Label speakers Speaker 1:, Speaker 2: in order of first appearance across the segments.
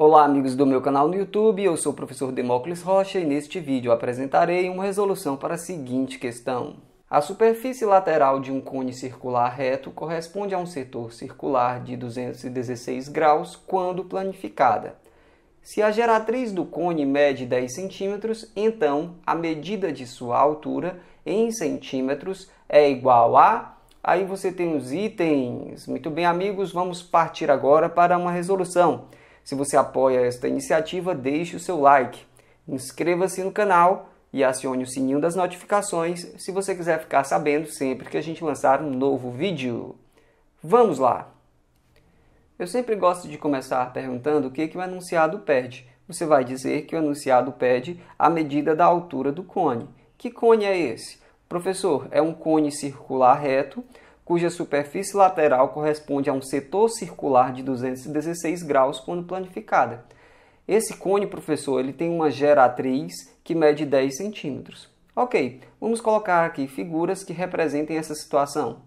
Speaker 1: Olá amigos do meu canal no YouTube, eu sou o professor Demócles Rocha e neste vídeo apresentarei uma resolução para a seguinte questão. A superfície lateral de um cone circular reto corresponde a um setor circular de 216 graus quando planificada. Se a geratriz do cone mede 10 centímetros, então a medida de sua altura em centímetros é igual a Aí você tem os itens. Muito bem, amigos, vamos partir agora para uma resolução. Se você apoia esta iniciativa, deixe o seu like, inscreva-se no canal e acione o sininho das notificações se você quiser ficar sabendo sempre que a gente lançar um novo vídeo. Vamos lá! Eu sempre gosto de começar perguntando o que, que o enunciado pede. Você vai dizer que o enunciado pede a medida da altura do cone. Que cone é esse? Professor, é um cone circular reto cuja superfície lateral corresponde a um setor circular de 216 graus quando planificada. Esse cone, professor, ele tem uma geratriz que mede 10 centímetros. Ok, vamos colocar aqui figuras que representem essa situação.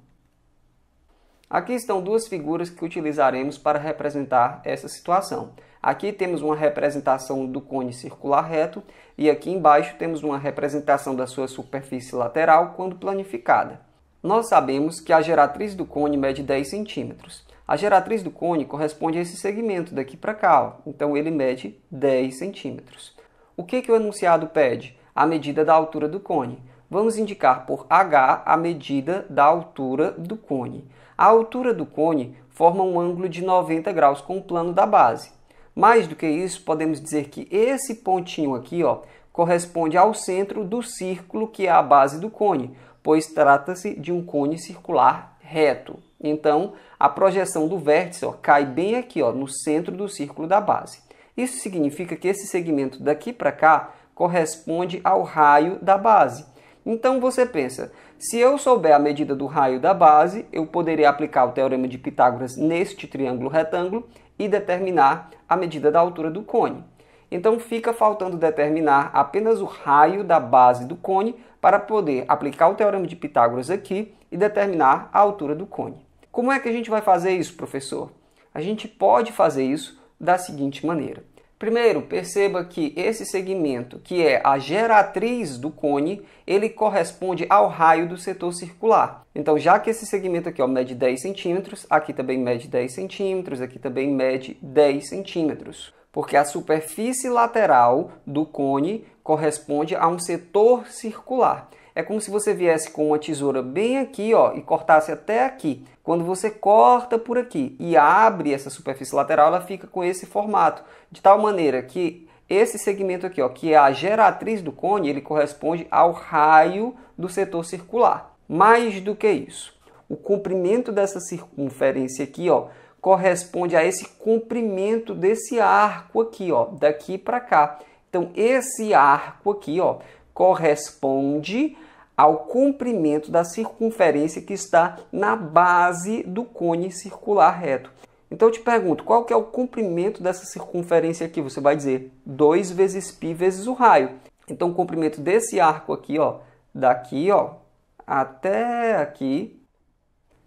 Speaker 1: Aqui estão duas figuras que utilizaremos para representar essa situação. Aqui temos uma representação do cone circular reto e aqui embaixo temos uma representação da sua superfície lateral quando planificada. Nós sabemos que a geratriz do cone mede 10 centímetros. A geratriz do cone corresponde a esse segmento daqui para cá, ó. então ele mede 10 centímetros. O que, que o enunciado pede? A medida da altura do cone. Vamos indicar por H a medida da altura do cone. A altura do cone forma um ângulo de 90 graus com o plano da base. Mais do que isso, podemos dizer que esse pontinho aqui ó, corresponde ao centro do círculo que é a base do cone, pois trata-se de um cone circular reto. Então, a projeção do vértice ó, cai bem aqui, ó, no centro do círculo da base. Isso significa que esse segmento daqui para cá corresponde ao raio da base. Então você pensa, se eu souber a medida do raio da base, eu poderia aplicar o teorema de Pitágoras neste triângulo retângulo e determinar a medida da altura do cone. Então fica faltando determinar apenas o raio da base do cone para poder aplicar o teorema de Pitágoras aqui e determinar a altura do cone. Como é que a gente vai fazer isso, professor? A gente pode fazer isso da seguinte maneira. Primeiro, perceba que esse segmento, que é a geratriz do cone, ele corresponde ao raio do setor circular. Então, já que esse segmento aqui ó, mede 10 centímetros, aqui também mede 10 centímetros, aqui também mede 10 centímetros. Porque a superfície lateral do cone corresponde a um setor circular. É como se você viesse com uma tesoura bem aqui ó, e cortasse até aqui. Quando você corta por aqui e abre essa superfície lateral, ela fica com esse formato. De tal maneira que esse segmento aqui, ó, que é a geratriz do cone, ele corresponde ao raio do setor circular. Mais do que isso, o comprimento dessa circunferência aqui ó, corresponde a esse comprimento desse arco aqui, ó, daqui para cá. Então, esse arco aqui ó, corresponde ao comprimento da circunferência que está na base do cone circular reto. Então eu te pergunto, qual que é o comprimento dessa circunferência aqui? Você vai dizer 2 vezes π vezes o raio. Então o comprimento desse arco aqui, ó, daqui, ó, até aqui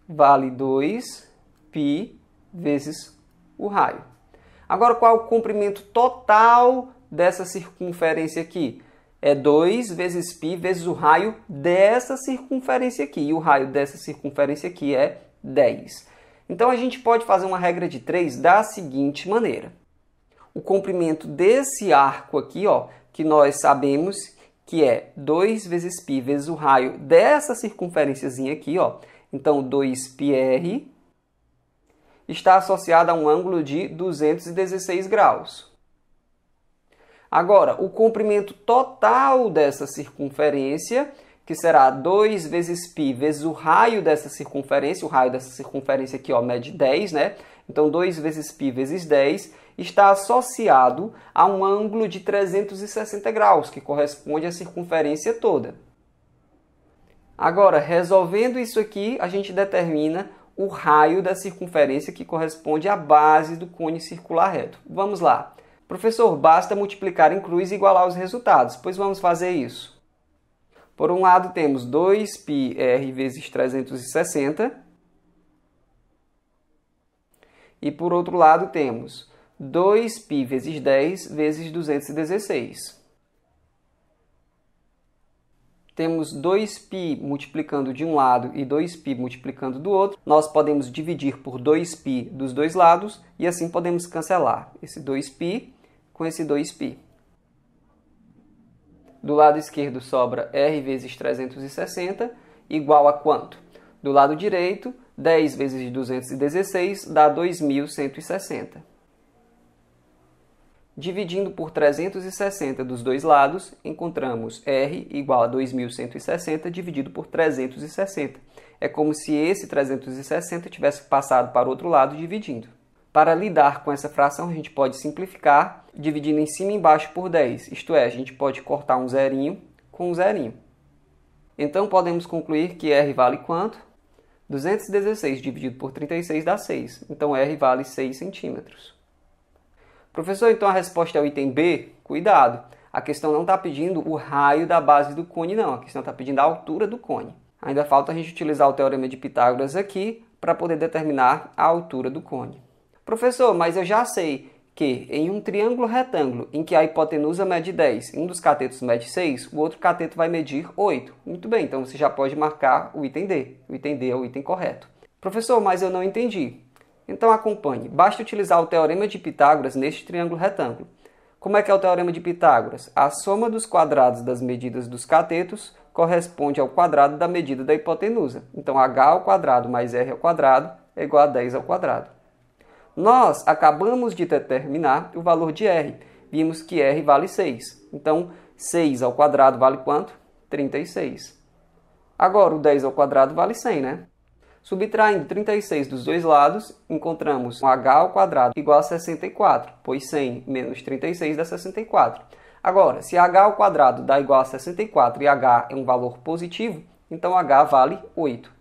Speaker 1: vale 2 π vezes o raio. Agora qual é o comprimento total dessa circunferência aqui? É 2 vezes π vezes o raio dessa circunferência aqui. E o raio dessa circunferência aqui é 10. Então, a gente pode fazer uma regra de 3 da seguinte maneira. O comprimento desse arco aqui, ó, que nós sabemos que é 2 vezes π vezes o raio dessa circunferênciazinha aqui, ó. Então, 2πr está associado a um ângulo de 216 graus. Agora, o comprimento total dessa circunferência, que será 2 vezes π vezes o raio dessa circunferência, o raio dessa circunferência aqui ó, mede 10, né? Então 2 vezes π vezes 10 está associado a um ângulo de 360 graus, que corresponde à circunferência toda. Agora, resolvendo isso aqui, a gente determina o raio da circunferência que corresponde à base do cone circular reto. Vamos lá. Professor, basta multiplicar em cruz e igualar os resultados, pois vamos fazer isso. Por um lado, temos 2πr vezes 360. E por outro lado, temos 2π vezes 10 vezes 216. Temos 2π multiplicando de um lado e 2π multiplicando do outro. Nós podemos dividir por 2π dos dois lados e assim podemos cancelar esse 2π com esse 2π. Do lado esquerdo sobra r vezes 360 igual a quanto? Do lado direito, 10 vezes 216 dá 2160. Dividindo por 360 dos dois lados, encontramos R igual a 2160 dividido por 360. É como se esse 360 tivesse passado para o outro lado dividindo. Para lidar com essa fração, a gente pode simplificar dividindo em cima e embaixo por 10, isto é, a gente pode cortar um zerinho com um zerinho. Então podemos concluir que R vale quanto? 216 dividido por 36 dá 6, então R vale 6 centímetros. Professor, então a resposta é o item B? Cuidado, a questão não está pedindo o raio da base do cone, não, a questão está pedindo a altura do cone. Ainda falta a gente utilizar o teorema de Pitágoras aqui para poder determinar a altura do cone. Professor, mas eu já sei, que em um triângulo retângulo em que a hipotenusa mede 10 e um dos catetos mede 6, o outro cateto vai medir 8. Muito bem, então você já pode marcar o item D. O item D é o item correto. Professor, mas eu não entendi. Então acompanhe. Basta utilizar o teorema de Pitágoras neste triângulo retângulo. Como é que é o teorema de Pitágoras? A soma dos quadrados das medidas dos catetos corresponde ao quadrado da medida da hipotenusa. Então h ao quadrado mais r ao quadrado é igual a 10 ao quadrado. Nós acabamos de determinar o valor de R. Vimos que R vale 6. Então, 6 ao quadrado vale quanto? 36. Agora, o 10 ao quadrado vale 100, né? Subtraindo 36 dos dois lados, encontramos h ao quadrado igual a 64, pois 100 menos 36 dá 64. Agora, se h ao quadrado dá igual a 64 e h é um valor positivo, então h vale 8.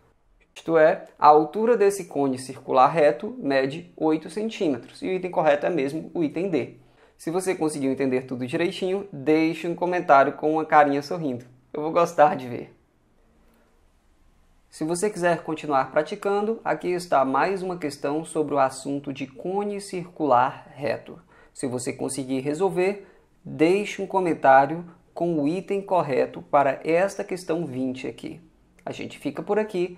Speaker 1: Isto é, a altura desse cone circular reto mede 8 centímetros. E o item correto é mesmo o item D. Se você conseguiu entender tudo direitinho, deixe um comentário com uma carinha sorrindo. Eu vou gostar de ver. Se você quiser continuar praticando, aqui está mais uma questão sobre o assunto de cone circular reto. Se você conseguir resolver, deixe um comentário com o item correto para esta questão 20 aqui. A gente fica por aqui.